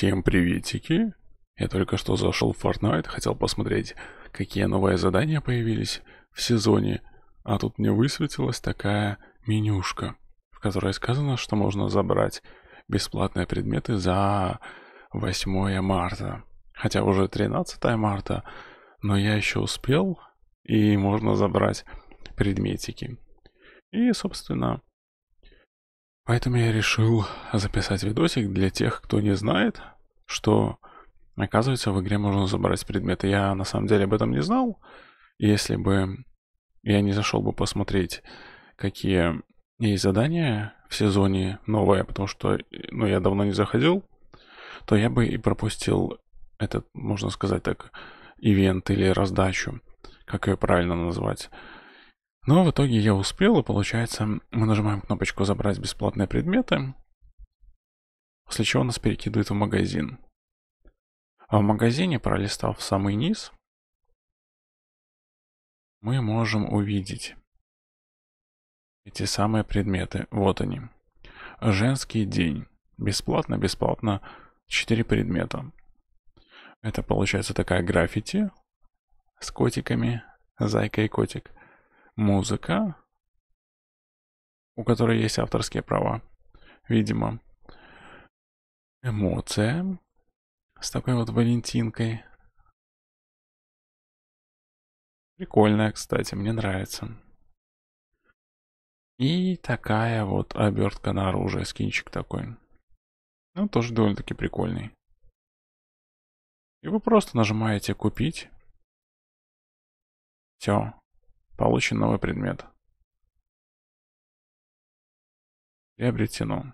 Всем приветики! Я только что зашел в Fortnite, хотел посмотреть, какие новые задания появились в сезоне, а тут мне высветилась такая менюшка, в которой сказано, что можно забрать бесплатные предметы за 8 марта. Хотя уже 13 марта, но я еще успел, и можно забрать предметики. И, собственно, Поэтому я решил записать видосик для тех, кто не знает, что оказывается в игре можно забрать предметы. Я на самом деле об этом не знал. Если бы я не зашел бы посмотреть, какие есть задания в сезоне новое, потому что ну, я давно не заходил, то я бы и пропустил этот, можно сказать так, ивент или раздачу, как ее правильно назвать. Но в итоге я успел, и получается, мы нажимаем кнопочку «Забрать бесплатные предметы», после чего нас перекидывает в магазин. А в магазине, пролистав в самый низ, мы можем увидеть эти самые предметы. Вот они. Женский день. Бесплатно, бесплатно. Четыре предмета. Это получается такая граффити с котиками, зайка и котик музыка, у которой есть авторские права, видимо. Эмоция с такой вот валентинкой. Прикольная, кстати, мне нравится. И такая вот обертка на оружие, скинчик такой. Ну, тоже довольно-таки прикольный. И вы просто нажимаете «Купить». Все, Получен новый предмет. Приобретено.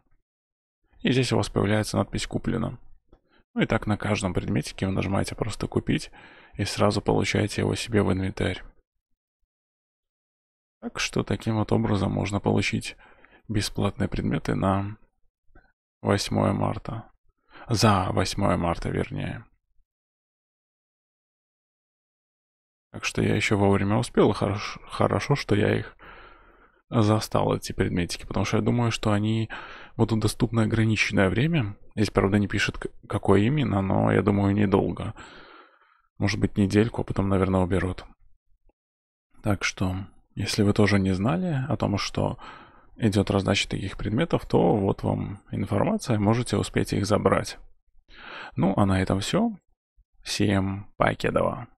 И здесь у вас появляется надпись «Куплено». Ну и так на каждом предметике вы нажимаете просто «Купить» и сразу получаете его себе в инвентарь. Так что таким вот образом можно получить бесплатные предметы на 8 марта. За 8 марта, вернее. Так что я еще вовремя успел, и хорошо, хорошо, что я их застал, эти предметики, потому что я думаю, что они будут доступны ограниченное время. Здесь, правда, не пишет, какое именно, но я думаю, недолго. Может быть, недельку, а потом, наверное, уберут. Так что, если вы тоже не знали о том, что идет раздача таких предметов, то вот вам информация, можете успеть их забрать. Ну, а на этом все. Всем покедова.